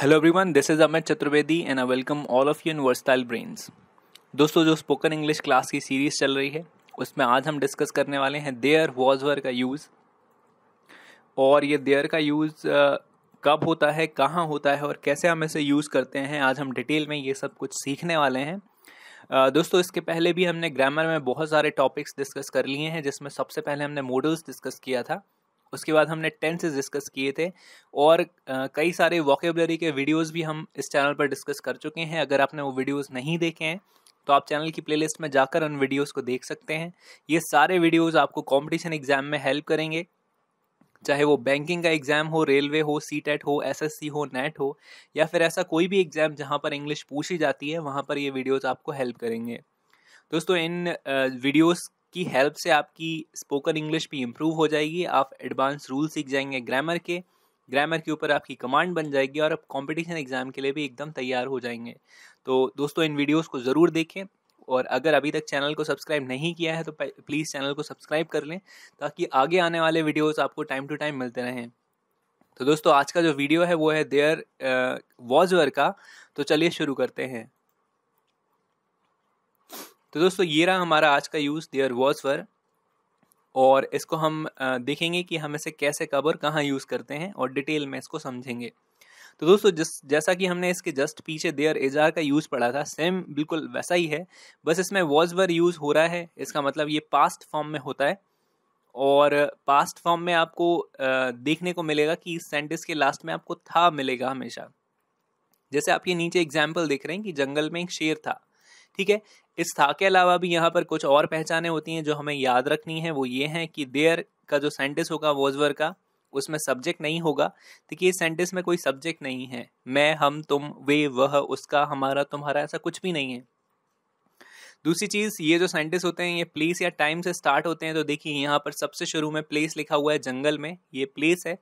hello everyone this is Amit Chaturvedi and I welcome all of you in versatile brains दोस्तों जो spoken English class की series चल रही है उसमें आज हम डिस्कस करने वाले हैं देयर वॉज वर का यूज़ और ये देयर का यूज़ कब होता है कहाँ होता है और कैसे हम इसे यूज़ करते हैं आज हम डिटेल में ये सब कुछ सीखने वाले हैं दोस्तों इसके पहले भी हमने ग्रामर में बहुत सारे टॉपिक्स डिस्कस कर लिए हैं जिसमें सबसे पहले हमने मॉडल्स डिस्कस किया था उसके बाद हमने टेंसेज डिस्कस किए थे और कई सारे वॉकेबलरी के वीडियोज़ भी हम इस चैनल पर डिस्कस कर चुके हैं अगर आपने वो वीडियोज़ नहीं देखे हैं तो आप चैनल की प्लेलिस्ट में जाकर उन वीडियोस को देख सकते हैं ये सारे वीडियोस आपको कंपटीशन एग्ज़ाम में हेल्प करेंगे चाहे वो बैंकिंग का एग्ज़ाम हो रेलवे हो सी टेट e हो एसएससी हो नेट e हो या फिर ऐसा कोई भी एग्ज़ाम जहाँ पर इंग्लिश पूछी जाती है वहाँ पर ये वीडियोज़ आपको हेल्प करेंगे दोस्तों इन वीडियोस की हेल्प से आपकी स्पोकन इंग्लिश भी इम्प्रूव हो जाएगी आप एडवांस रूल सीख जाएंगे ग्रामर के ग्रामर के ऊपर आपकी कमांड बन जाएगी और आप कॉम्पिटिशन एग्ज़ाम के लिए भी एकदम तैयार हो जाएंगे तो दोस्तों इन वीडियोज़ को ज़रूर देखें और अगर अभी तक चैनल को सब्सक्राइब नहीं किया है तो प्लीज़ चैनल को सब्सक्राइब कर लें ताकि आगे आने वाले वीडियोस आपको टाइम टू टाइम मिलते रहें तो दोस्तों आज का जो वीडियो है वो है देयर वर का तो चलिए शुरू करते हैं तो दोस्तों ये रहा हमारा आज का यूज़ देयर वॉज वर और इसको हम देखेंगे कि हम इसे कैसे कब और कहाँ यूज़ करते हैं और डिटेल में इसको समझेंगे तो दोस्तों जिस जैसा कि हमने इसके जस्ट पीछे देयर एजार का यूज़ पढ़ा था सेम बिल्कुल वैसा ही है बस इसमें वॉज वर यूज़ हो रहा है इसका मतलब ये पास्ट फॉर्म में होता है और पास्ट फॉर्म में आपको देखने को मिलेगा कि इस सेंटेंस के लास्ट में आपको था मिलेगा हमेशा जैसे आप ये नीचे एग्जाम्पल देख रहे हैं कि जंगल में एक शेर था ठीक है इस था के अलावा भी यहाँ पर कुछ और पहचानें होती हैं जो हमें याद रखनी है वो ये हैं कि देयर का जो सेंटेंस होगा वोजवर का उसमें सब्जेक्ट नहीं होगा देखिए सेंटेंस में कोई सब्जेक्ट नहीं है मैं हम तुम वे वह उसका हमारा तुम्हारा ऐसा कुछ भी नहीं है दूसरी चीज़ ये जो सेंटेंस होते हैं ये प्लेस या टाइम से स्टार्ट होते हैं तो देखिए यहाँ पर सबसे शुरू में प्लेस लिखा हुआ है जंगल में ये प्लेस है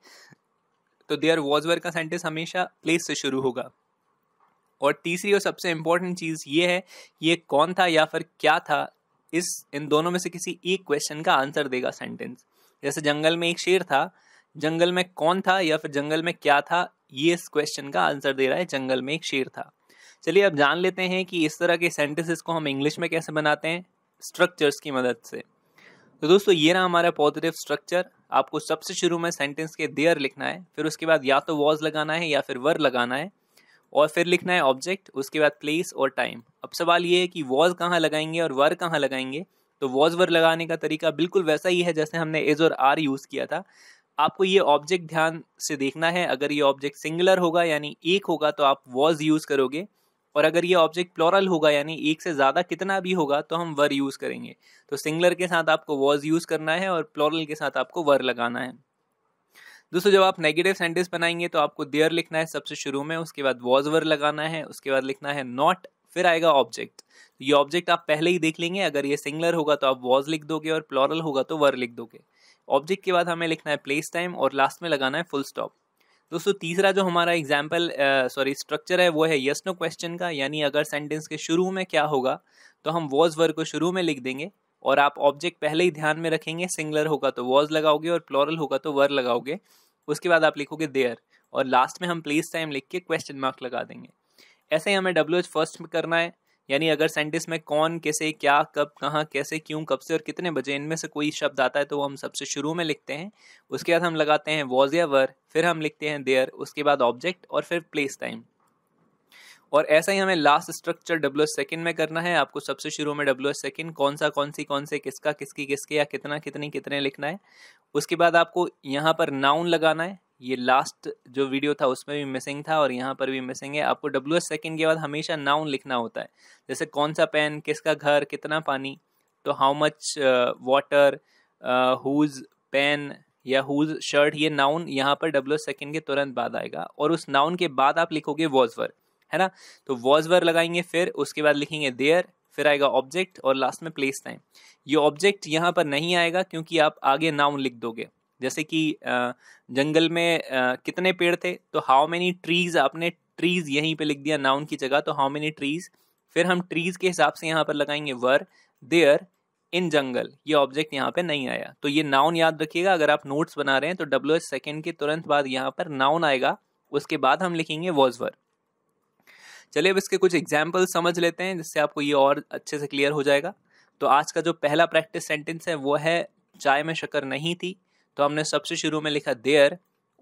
तो देयर वॉजवर का सेंटेंस हमेशा प्लेस से शुरू होगा और तीसरी और सबसे इम्पोर्टेंट चीज़ ये है ये कौन था या फिर क्या था इस इन दोनों में से किसी एक क्वेश्चन का आंसर देगा सेंटेंस जैसे जंगल में एक शेर था जंगल में कौन था या फिर जंगल में क्या था ये इस क्वेश्चन का आंसर दे रहा है जंगल में एक शेर था चलिए अब जान लेते हैं कि इस तरह के सेंटेंसेस को हम इंग्लिश में कैसे बनाते हैं स्ट्रक्चर्स की मदद से तो दोस्तों ये रहा हमारा पॉजिटिव स्ट्रक्चर आपको सबसे शुरू में सेंटेंस के देयर लिखना है फिर उसके बाद या तो वॉज लगाना है या फिर वर लगाना है और फिर लिखना है ऑब्जेक्ट उसके बाद प्लेस और टाइम अब सवाल ये है कि वॉज कहाँ लगाएंगे और वर कहाँ लगाएंगे तो वॉज वर लगाने का तरीका बिल्कुल वैसा ही है जैसे हमने एज और आर यूज़ किया था आपको ये ऑब्जेक्ट ध्यान से देखना है अगर ये ऑब्जेक्ट सिंगुलर होगा यानी एक होगा तो आप वॉज यूज़ करोगे और अगर ये ऑब्जेक्ट प्लोरल होगा यानी एक से ज़्यादा कितना भी होगा तो हम वर यूज़ करेंगे तो सिंगलर के साथ आपको वॉज यूज़ करना है और प्लोरल के साथ आपको वर लगाना है दोस्तों जब आप नेगेटिव सेंटेंस बनाएंगे तो आपको देयर लिखना है सबसे शुरू में उसके बाद वॉज वर लगाना है उसके बाद लिखना है नॉट फिर आएगा ऑब्जेक्ट तो ये ऑब्जेक्ट आप पहले ही देख लेंगे अगर ये सिंगलर होगा तो आप वॉज लिख दोगे और प्लोरल होगा तो वर लिख दोगे ऑब्जेक्ट के बाद हमें लिखना है प्लेस टाइम और लास्ट में लगाना है फुल स्टॉप दोस्तों तीसरा जो हमारा एग्जाम्पल सॉरी स्ट्रक्चर है वो है यस नो क्वेश्चन का यानी अगर सेंटेंस के शुरू में क्या होगा तो हम वॉज वर को शुरू में लिख देंगे और आप ऑब्जेक्ट पहले ही ध्यान में रखेंगे सिंगलर होगा तो वॉज लगाओगे और प्लोरल होगा तो वर लगाओगे उसके बाद आप लिखोगे देयर और लास्ट में हम प्लीज टाइम लिख के क्वेश्चन मार्क लगा देंगे ऐसे ही हमें डब्ल्यू एच फर्स्ट में करना है यानी अगर सेंटेंस में कौन कैसे क्या कब कहाँ कैसे क्यों कब से और कितने बजे इनमें से कोई शब्द आता है तो वो हम सबसे शुरू में लिखते हैं उसके बाद हम लगाते हैं वॉज या वर फिर हम लिखते हैं देयर उसके बाद ऑब्जेक्ट और फिर प्लेस टाइम और ऐसा ही हमें last structure W S second में करना है आपको सबसे शुरू में डब्ल्यू एस सेकेंड कौन सा कौन सी कौन से किसका किसकी किसके या कितना कितनी कितने लिखना है उसके बाद आपको यहाँ पर नाउन लगाना है ये लास्ट जो वीडियो था उसमें भी मिसिंग था और यहाँ पर भी मिसिंग है आपको डब्ल्यू एस सेकेंड के बाद हमेशा नाउन लिखना होता है जैसे कौन सा पेन किसका घर कितना पानी तो how much water whose pen या हुज शर्ट ये नाउन यहाँ पर डब्ल्यू सेकेंड के तुरंत बाद आएगा और उस नाउन के बाद आप लिखोगे वॉजवर है ना तो वॉज वर लगाएंगे फिर उसके बाद लिखेंगे देयर फिर आएगा ऑब्जेक्ट और लास्ट में प्लेस टाइम ये ऑब्जेक्ट यहाँ पर नहीं आएगा क्योंकि आप आगे नाउन लिख दोगे जैसे कि जंगल में कितने पेड़ थे तो हाउ मेनी ट्रीज आपने ट्रीज यहीं पे लिख दिया नाउन की जगह तो हाउ मेनी ट्रीज फिर हम ट्रीज के हिसाब से यहाँ पर लगाएंगे वर देयर इन जंगल ये ऑब्जेक्ट यहाँ पे नहीं आया तो ये नाउन याद रखिएगा अगर आप नोट्स बना रहे हैं तो डब्ल्यू एच सेकेंड के तुरंत बाद यहाँ पर नाउन आएगा उसके बाद हम लिखेंगे वॉजवर चलिए अब इसके कुछ एग्जाम्पल समझ लेते हैं जिससे आपको ये और अच्छे से क्लियर हो जाएगा तो आज का जो पहला प्रैक्टिस सेंटेंस है वो है चाय में शक्कर नहीं थी तो हमने सबसे शुरू में लिखा देयर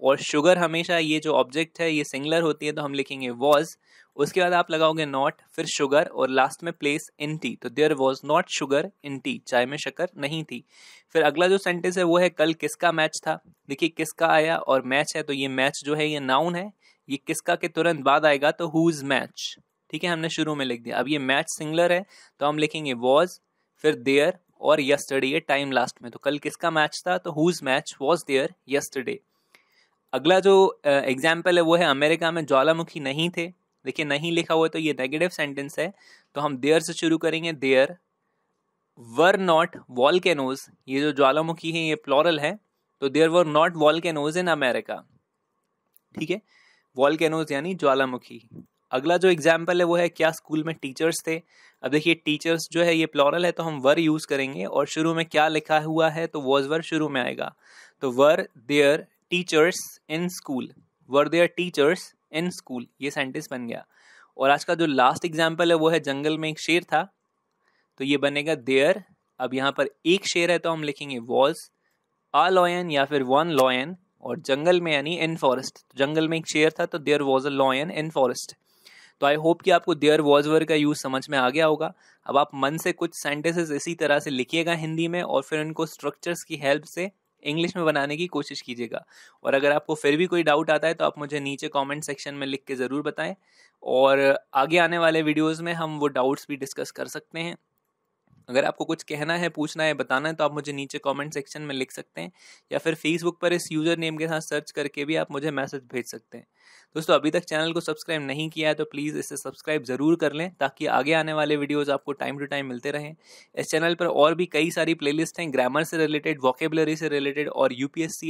और शुगर हमेशा ये जो ऑब्जेक्ट है ये सिंगलर होती है तो हम लिखेंगे वॉज उसके बाद आप लगाओगे नॉट फिर शुगर और लास्ट में प्लेस इन टी तो there was not sugar in tea चाय में शक्कर नहीं थी फिर अगला जो सेंटेंस है वो है कल किसका मैच था देखिए किसका आया और मैच है तो ये मैच जो है ये नाउन है ये किसका के तुरंत बाद आएगा तो हुज मैच ठीक है हमने शुरू में लिख दिया अब ये मैच सिंगलर है तो हम लिखेंगे वॉज फिर देयर और यस्टरडे ये टाइम लास्ट में तो कल किसका मैच था तो whose match was there yesterday अगला जो एग्जाम्पल uh, है वो है अमेरिका में ज्वालामुखी नहीं थे देखिए नहीं लिखा हुआ तो ये नेगेटिव सेंटेंस है तो हम देयर से शुरू करेंगे there were not volcanoes ये जो ज्वालामुखी है ये प्लोरल है तो there were not volcanoes in America ठीक है वॉलकैनोज यानी ज्वालामुखी अगला जो एग्जाम्पल है वो है क्या स्कूल में टीचर्स थे अब देखिए टीचर्स जो है ये प्लॉरल है तो हम वर यूज़ करेंगे और शुरू में क्या लिखा हुआ है तो वॉज वर शुरू में आएगा तो were there teachers in school were there teachers in school ये सेंटेंस बन गया और आज का जो लास्ट एग्जाम्पल है वो है जंगल में एक शेर था तो ये बनेगा देयर अब यहाँ पर एक शेर है तो हम लिखेंगे वॉज आ लॉयन या फिर वन लॉयन और जंगल में यानी इन फॉरेस्ट जंगल में एक शेयर था तो there was a lion in forest तो आई होप कि आपको देयर वॉज वर का यूज़ समझ में आ गया होगा अब आप मन से कुछ सेंटेंसेस इसी तरह से लिखिएगा हिंदी में और फिर उनको स्ट्रक्चर्स की हेल्प से इंग्लिश में बनाने की कोशिश कीजिएगा और अगर आपको फिर भी कोई डाउट आता है तो आप मुझे नीचे कमेंट सेक्शन में लिख के ज़रूर बताएं और आगे आने वाले वीडियोस में हम वो डाउट्स भी डिस्कस कर सकते हैं अगर आपको कुछ कहना है पूछना है बताना है तो आप मुझे नीचे कमेंट सेक्शन में लिख सकते हैं या फिर फेसबुक पर इस यूज़र नेम के साथ सर्च करके भी आप मुझे मैसेज भेज सकते हैं दोस्तों अभी तक चैनल को सब्सक्राइब नहीं किया है तो प्लीज़ इसे सब्सक्राइब ज़रूर कर लें ताकि आगे आने वाले वीडियोज़ आपको टाइम टू टाइम मिलते रहें इस चैनल पर और भी कई सारी प्ले हैं ग्रामर से रिलेटेड वॉकेबलरी से रिलेटेड और U P S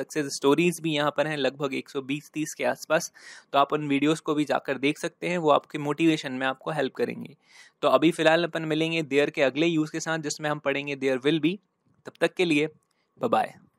success stories भी यहाँ पर हैं लगभग एक सौ के आसपास तो आप उन वीडियोज़ को भी जाकर देख सकते हैं वो आपके मोटिवेशन में आपको हेल्प करेंगे तो अभी फ़िलहाल अपन मिलेंगे देयर के अगले यूज़ के साथ जिसमें हम पढ़ेंगे देयर विल बी तब तक के लिए बाय